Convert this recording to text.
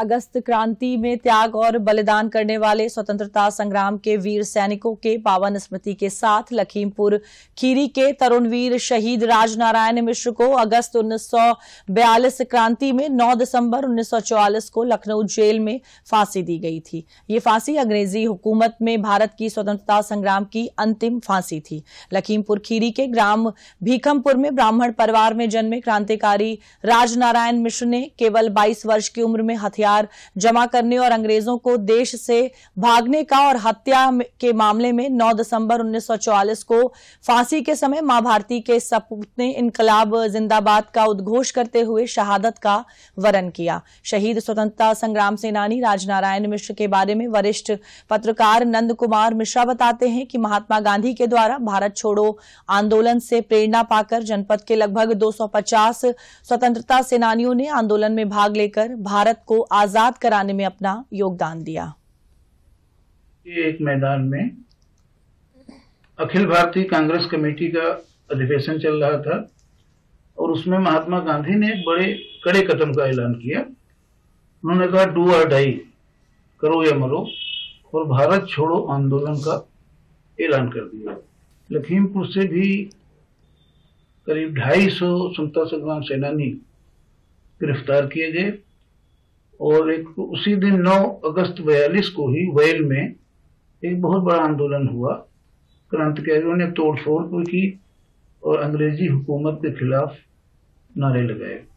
अगस्त क्रांति में त्याग और बलिदान करने वाले स्वतंत्रता संग्राम के वीर सैनिकों के पावन स्मृति के साथ लखीमपुर खीरी के वीर शहीद राजनारायण मिश्र को अगस्त 1942 क्रांति में 9 दिसंबर 1944 को लखनऊ जेल में फांसी दी गई थी ये फांसी अंग्रेजी हुकूमत में भारत की स्वतंत्रता संग्राम की अंतिम फांसी थी लखीमपुर खीरी के ग्राम भीखमपुर में ब्राह्मण परिवार में जन्मे क्रांतिकारी राजनारायण मिश्र ने केवल बाईस वर्ष की उम्र में हथियार हथियार जमा करने और अंग्रेजों को देश से भागने का और हत्या के मामले में 9 दिसंबर 1944 को फांसी के समय मां भारती के सपूत ने इनकलाब जिंदाबाद का उद्घोष करते हुए शहादत का वरण किया शहीद स्वतंत्रता संग्राम सेनानी राजनारायण मिश्र के बारे में वरिष्ठ पत्रकार नंद कुमार मिश्रा बताते हैं कि महात्मा गांधी के द्वारा भारत छोड़ो आंदोलन से प्रेरणा पाकर जनपद के लगभग 250 स्वतंत्रता सेनानियों ने आंदोलन में भाग लेकर भारत को आजाद कराने में अपना योगदान दिया एक मैदान में अखिल भारतीय कांग्रेस कमेटी का अधिवेशन चल रहा था और उसमें महात्मा गांधी ने एक बड़े कड़े कदम का ऐलान किया उन्होंने कहा डू आर डाई करो या मरो और भारत छोड़ो आंदोलन का ऐलान कर दिया लखीमपुर से भी करीब ढाई सौ समता संग्राम सेनानी गिरफ्तार किए गए और एक उसी दिन 9 अगस्त बयालीस को ही वेल में एक बहुत बड़ा आंदोलन हुआ क्रांतिकारियों ने तोड़फोड़ की और अंग्रेजी हुकूमत के खिलाफ नारे लगाए